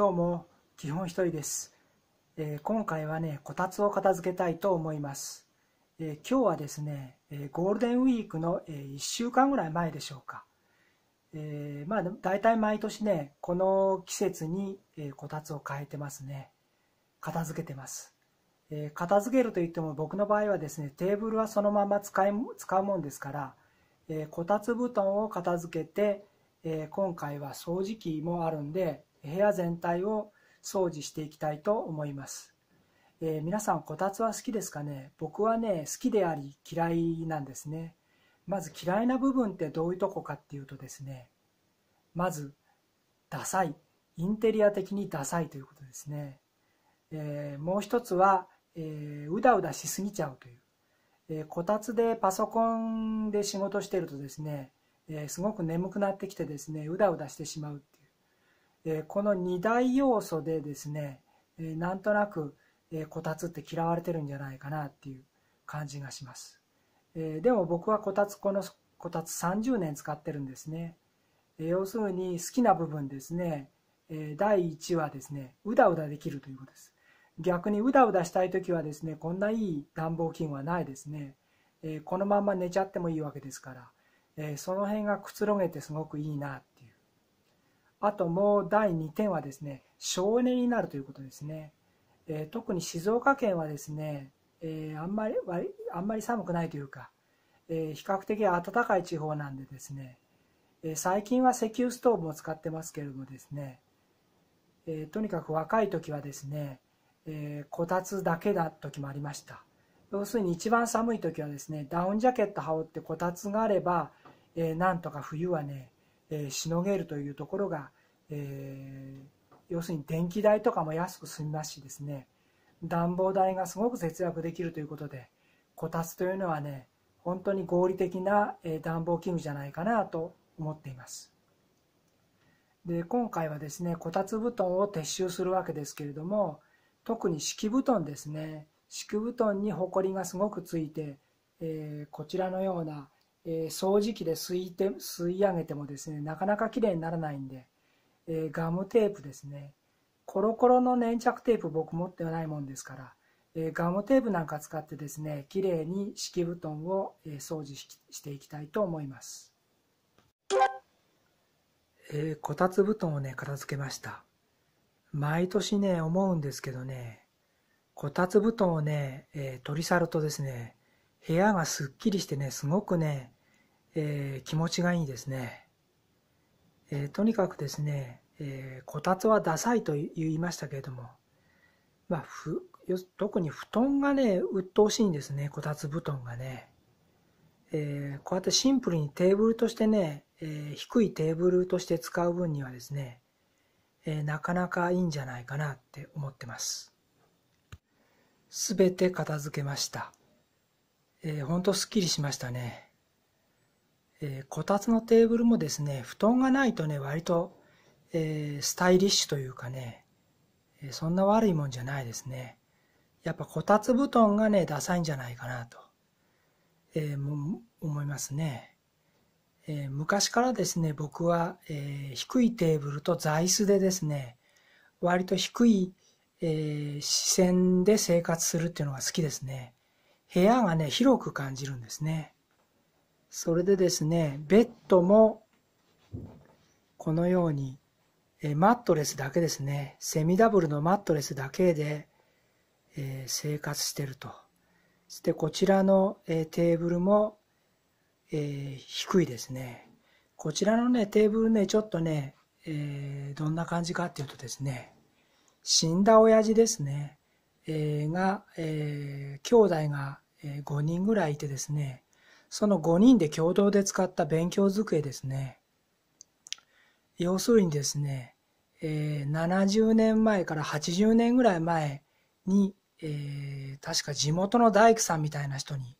どうも基本一人です、えー、今回はねこたつを片付けたいと思います、えー、今日はですね、えー、ゴールデンウィークの、え1週間ぐらい前でしょうか、えまあたい毎年ねこの季節に、えこたつを変えてますね片付けてます、え片付けると言っても僕の場合はですねテーブルはそのまま使い使うもんですから、えこたつ布団を片付けて、え今回は掃除機もあるんで部屋全体を掃除していきたいと思います。えー、皆さんこたつは好きですかね僕はね好きであり嫌いなんですねまず嫌いな部分ってどういうとこかっていうとですねまずダサいインテリア的にダサいということですね、えー、もう一つは、えー、うだうだしすぎちゃうという、えこたつでパソコンで仕事してるとですね、えすごく眠くなってきてですねうだうだしてしまうこの2大要素でですね、なんとなく、こたつって嫌われてるんじゃないかなっていう感じがします。でも僕はこたつこのこたつ30年使ってるんですね。要するに好きな部分ですね、第1はですね、うだうだできるということです。逆にうだうだしたい時はですね、こんないい暖房器具はないですね。このまま寝ちゃってもいいわけですから、その辺がくつろげてすごくいいなあともう第2点はですね、省エネになるということですね。えー、特に静岡県はですね、えー、あんまりあんまり寒くないというか、えー、比較的暖かい地方なんでですね、え最近は石油ストーブも使ってますけれどもですね、えとにかく若い時はですね、えこたつだけだ時もありました。要するに一番寒い時はですね、ダウンジャケット羽織ってこたつがあれば、えなんとか冬はね、えー、しのげるというところが、えー、要するに電気代とかも安く済みますしですね暖房代がすごく節約できるということでこたつというのはね本当に合理的な、え暖房器具じゃないかなと思っていますで今回はですねこたつ布団を撤収するわけですけれども特に敷布団ですね敷布団にほこりがすごくついて、えー、こちらのようなえー、掃除機で吸いて吸い上げてもですねなかなかきれいにならないんで、えー、ガムテープですねコロコロの粘着テープ僕持ってないもんですから、えー、ガムテープなんか使ってですねきれいに敷布団を、え掃除していきたいと思います、えこたつ布団をね片付けました毎年ね思うんですけどねこたつ布団をね、え取り去るとですね部屋がすっきりしてね、すごくね、えー、気持ちがいいですね。えー、とにかくですね、えー、こたつはダサいと言いましたけれども、まあ、ふ特に布団がね、鬱陶しいんですね、こたつ布団がね。えー、こうやってシンプルにテーブルとしてね、えー、低いテーブルとして使う分にはですね、えー、なかなかいいんじゃないかなって思ってます。すべて片付けました。えー、ほんとすっきりしましたね。えー、こたつのテーブルもですね、布団がないとね、割と、えー、スタイリッシュというかね、えー、そんな悪いもんじゃないですね。やっぱこたつ布団がね、ダサいんじゃないかなと、えも思いますね。え昔からですね、僕は、え低いテーブルと座椅子でですね、割と低い、え視線で生活するっていうのが好きですね。部屋がね、広く感じるんですね。それでですね、ベッドも、このように、えマットレスだけですね、セミダブルのマットレスだけで、えー、生活してると。そしてこちらの、えー、テーブルも、えー、低いですね。こちらのね、テーブルね、ちょっとね、えどんな感じかっていうとですね、死んだ親父ですね、えが、え兄弟がえ5人ぐらいいてですね、その5人で共同で使った勉強机ですね。要するにですね、え70年前から80年ぐらい前に、え確か地元の大工さんみたいな人に、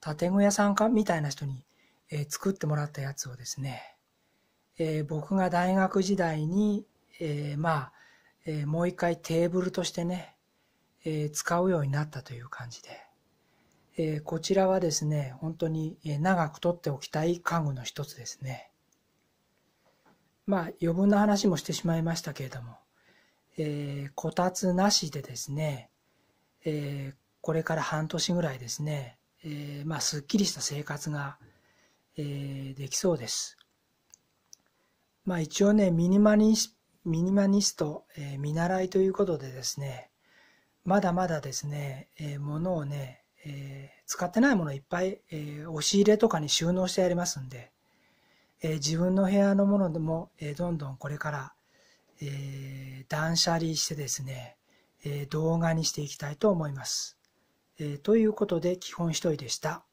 建具屋さんかみたいな人に、え作ってもらったやつをですね、え僕が大学時代に、えまあ、えもう一回テーブルとしてね、え使うようになったという感じで。えー、こちらはですね、本当に長く取っておきたい家具の一つですね。まあ、余分な話もしてしまいましたけれども、えー、こたつなしでですね、えー、これから半年ぐらいですね、えー、まあ、すっきりした生活が、えできそうです。まあ、一応ね、ミニマニスミニマニスト、え見習いということでですね、まだまだですね、えー、物をね、えー、使ってないものいっぱい、えー、押し入れとかに収納してありますんで、えー、自分の部屋のものでも、えどんどんこれから、え断捨離してですね、え動画にしていきたいと思います。えということで基本一人でした。